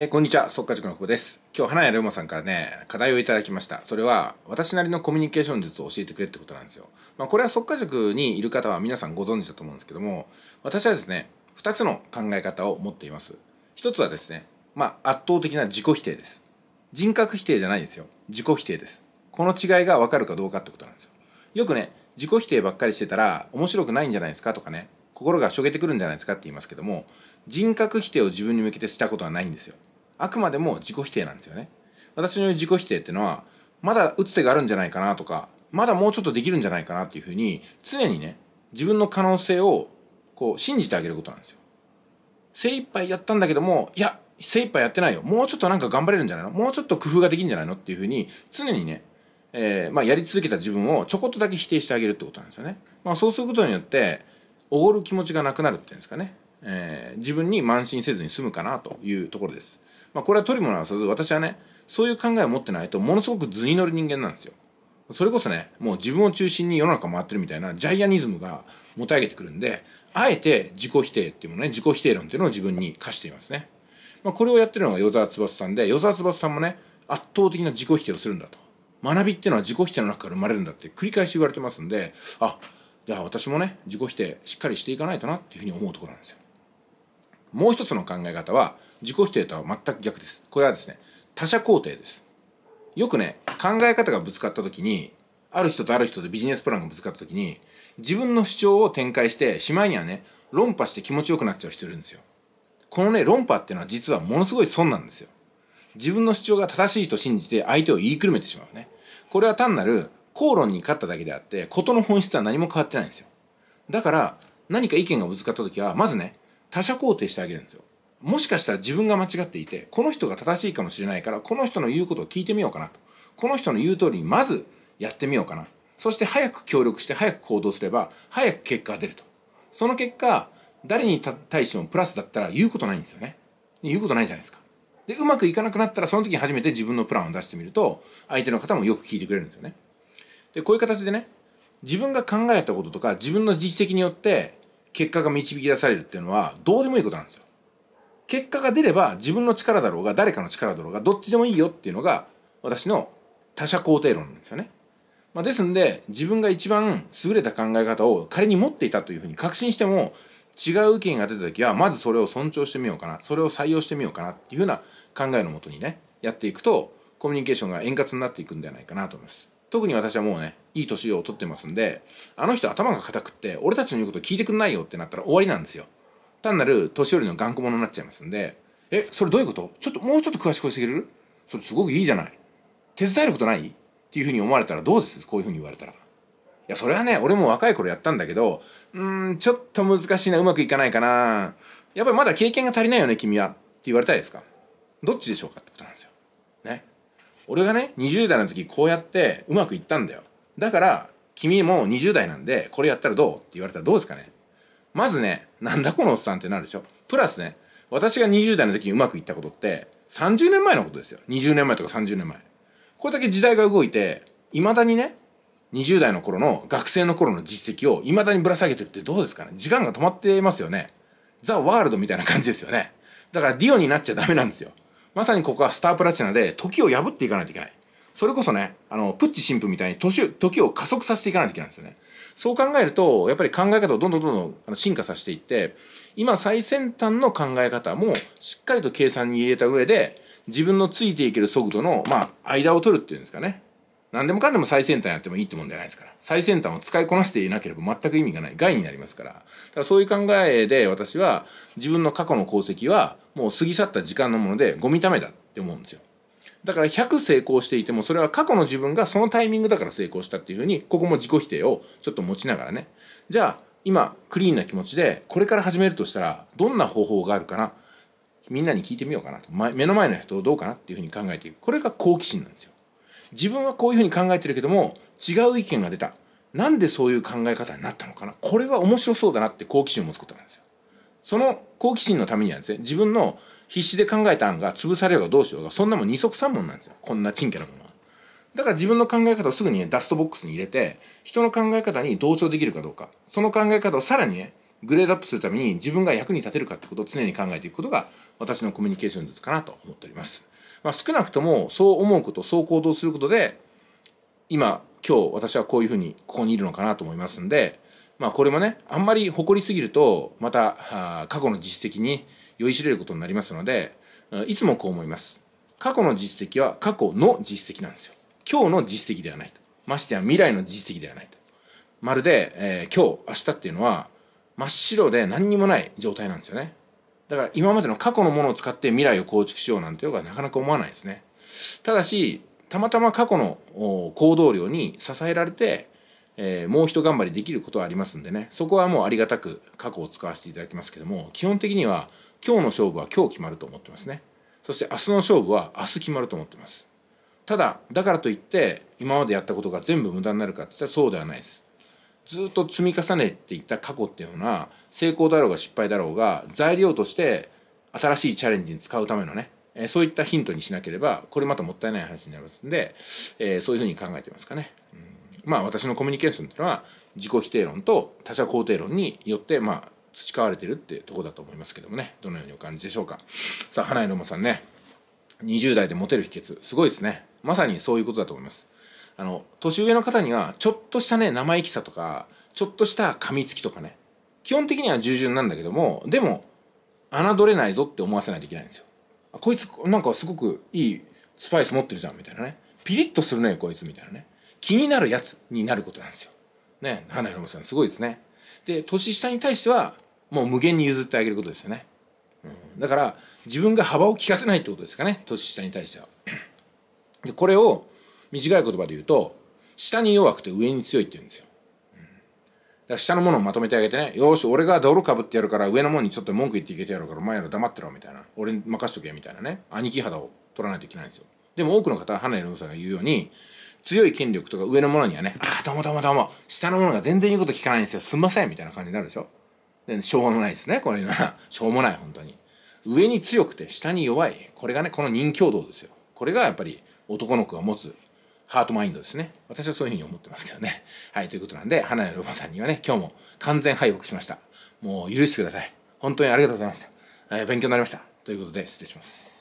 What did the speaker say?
えこんにちは、速化塾の久保です。今日、花屋龍馬さんからね、課題をいただきました。それは、私なりのコミュニケーション術を教えてくれってことなんですよ。まあ、これは速化塾にいる方は皆さんご存知だと思うんですけども、私はですね、二つの考え方を持っています。一つはですね、まあ、圧倒的な自己否定です。人格否定じゃないですよ。自己否定です。この違いがわかるかどうかってことなんですよ。よくね、自己否定ばっかりしてたら、面白くないんじゃないですかとかね、心がしょげてくるんじゃないですかって言いますけども、人格否定を自分に向けてしたことはないんですよ。あくまでも自己否定なんですよね。私のよう自己否定っていうのは、まだ打つ手があるんじゃないかなとか、まだもうちょっとできるんじゃないかなっていうふうに、常にね、自分の可能性を、こう、信じてあげることなんですよ。精一杯やったんだけども、いや、精一杯やってないよ。もうちょっとなんか頑張れるんじゃないのもうちょっと工夫ができるんじゃないのっていうふうに、常にね、えー、まあ、やり続けた自分をちょこっとだけ否定してあげるってことなんですよね。まあ、そうすることによって、おごる気持ちがなくなるっていうんですかね。えー、自分に慢心せずに済むかなというところです。まあ、これは取りもなさず、私はね、そういう考えを持ってないと、ものすごく図に乗る人間なんですよ。それこそね、もう自分を中心に世の中回ってるみたいなジャイアニズムがもた上げてくるんで、あえて自己否定っていうものね、自己否定論っていうのを自分に課していますね。まあ、これをやってるのが与沢翼さんで、与沢翼さんもね、圧倒的な自己否定をするんだと。学びっていうのは自己否定の中から生まれるんだって繰り返し言われてますんで、あ、じゃあ私もね、自己否定しっかりしていかないとなっていうふうに思うところなんですよ。もう一つの考え方は、自己否定とは全く逆ですこれはですね他者肯定ですよくね考え方がぶつかった時にある人とある人でビジネスプランがぶつかった時に自分の主張を展開してしまいにはね論破して気持ちよくなっちゃう人いるんですよこのね論破っていうのは実はものすごい損なんですよ自分の主張が正しいと信じて相手を言いくるめてしまうねこれは単なる口論に勝っただけであってことの本質は何も変わってないんですよだから何か意見がぶつかった時はまずね他者肯定してあげるんですよもしかしたら自分が間違っていてこの人が正しいかもしれないからこの人の言うことを聞いてみようかなとこの人の言う通りにまずやってみようかなそして早く協力して早く行動すれば早く結果が出るとその結果誰に対してもプラスだったら言うことないんですよね言うことないじゃないですかでうまくいかなくなったらその時初めて自分のプランを出してみると相手の方もよく聞いてくれるんですよねでこういう形でね自分が考えたこととか自分の実績によって結果が導き出されるっていうのはどうでもいいことなんですよ結果が出れば自分の力だろうが誰かの力だろうがどっちでもいいよっていうのが私の他者肯定論なんですよね。まあ、ですんで自分が一番優れた考え方を仮に持っていたというふうに確信しても違う意見が出た時はまずそれを尊重してみようかなそれを採用してみようかなっていうふうな考えのもとにねやっていくとコミュニケーションが円滑になっていくんではないかなと思います。特に私はもうね、いい年を取ってますんで、あの人頭が固くって、俺たちの言うこと聞いてくんないよってなったら終わりなんですよ。単なる年寄りの頑固者になっちゃいますんで「えそれどういうことちょっともうちょっと詳しく教えてくれるそれすごくいいじゃない手伝えることない?」っていうふうに思われたらどうですこういうふうに言われたら。いや、それはね、俺も若い頃やったんだけど、うーん、ちょっと難しいな、うまくいかないかな。やっぱりまだ経験が足りないよね、君は。って言われたいですかどっちでしょうかってことなんですよ。ね。俺がね、20代の時こうやってうまくいったんだよ。だから、君も20代なんで、これやったらどうって言われたらどうですかねまずね、なんだこのおっさんってなるでしょ。プラスね、私が20代の時にうまくいったことって、30年前のことですよ。20年前とか30年前。これだけ時代が動いて、未だにね、20代の頃の学生の頃の実績を未だにぶら下げてるってどうですかね時間が止まってますよね。ザ・ワールドみたいな感じですよね。だからディオになっちゃダメなんですよ。まさにここはスタープラチナで時を破っていかないといけない。それこそね、あの、プッチ神父みたいに年、時を加速させていかないといけないんですよね。そう考えるとやっぱり考え方をどんどんどんどん進化させていって今最先端の考え方もしっかりと計算に入れた上で自分のついていける速度の、まあ、間を取るっていうんですかね何でもかんでも最先端やってもいいってもんじゃないですから。最先端を使いこなしていなければ全く意味がない。害になりますから。だからそういう考えで私は自分の過去の功績はもう過ぎ去った時間のものでゴミためだって思うんですよ。だから100成功していてもそれは過去の自分がそのタイミングだから成功したっていうふうにここも自己否定をちょっと持ちながらねじゃあ今クリーンな気持ちでこれから始めるとしたらどんな方法があるかなみんなに聞いてみようかなと目の前の人をどうかなっていうふうに考えていくこれが好奇心なんですよ自分はこういうふうに考えてるけども違う意見が出たなんでそういう考え方になったのかなこれは面白そうだなって好奇心を持つことなんですよその好奇心のためにはですね自分の必死で考えた案が潰されようがどうしようがそんなもん二足三門なんですよこんなちんケなものはだから自分の考え方をすぐにねダストボックスに入れて人の考え方に同調できるかどうかその考え方をさらにねグレードアップするために自分が役に立てるかってことを常に考えていくことが私のコミュニケーション術かなと思っております、まあ、少なくともそう思うことそう行動することで今今日私はこういうふうにここにいるのかなと思いますんでまあこれもねあんまり誇りすぎるとまた過去の実績に酔いしれることになりますのでいつもこう思います過去の実績は過去の実績なんですよ今日の実績ではないとましてや未来の実績ではないとまるで、えー、今日明日っていうのは真っ白で何にもない状態なんですよねだから今までの過去のものを使って未来を構築しようなんていうのがなかなか思わないですねただしたまたま過去の行動量に支えられて、えー、もう一頑張りできることはありますんでねそこはもうありがたく過去を使わせていただきますけども基本的には今日の勝負は今日決まると思ってますねそして明日の勝負は明日決まると思ってますただだからといって今までやったことが全部無駄になるかって言ったらそうではないですずっと積み重ねていった過去っていうのは成功だろうが失敗だろうが材料として新しいチャレンジに使うためのねそういったヒントにしなければこれまたもったいない話になりますんで、えー、そういうふうに考えてますかね。うんまあ私のコミュニケーションっていうのは自己否定論と他者肯定論によってまあ培われてるってとこだと思いますけどもねどのようにお感じでしょうかさあ花井のもさんね20代でモテる秘訣すごいですねまさにそういうことだと思いますあの年上の方にはちょっとしたね生意気さとかちょっとした噛みつきとかね基本的には従順なんだけどもでも侮れないぞって思わせないといけないんですよこいつなんかすごくいいスパイス持ってるじゃんみたいなねピリッとするねこいつみたいなね気になるやつになることなんですよね花井のもさんすごいですねで年下に対してはもう無限に譲ってあげることですよね、うん、だから自分が幅を利かせないってことですかね年下に対しては でこれを短い言葉で言うと下に弱くて上に強いって言うんですよ、だから下のものをまとめてあげてねよし俺が泥かぶってやるから上のものにちょっと文句言っていけてやるからお前ら黙ってろみたいな俺に任しとけみたいなね兄貴肌を取らないといけないんですよでも多くの方は花江良さんが言うように強い権力とか上のものにはね「ああどうもどうもどうも下のものが全然言うこと聞かないんですよすんません」みたいな感じになるでしょでしょうもないですねこういうのは しょうもない本当に上に強くて下に弱いこれがねこの任教道ですよこれがやっぱり男の子が持つハートマインドですね私はそういうふうに思ってますけどねはいということなんで花屋ロバさんにはね今日も完全敗北しましたもう許してください本当にありがとうございました、えー、勉強になりましたということで失礼します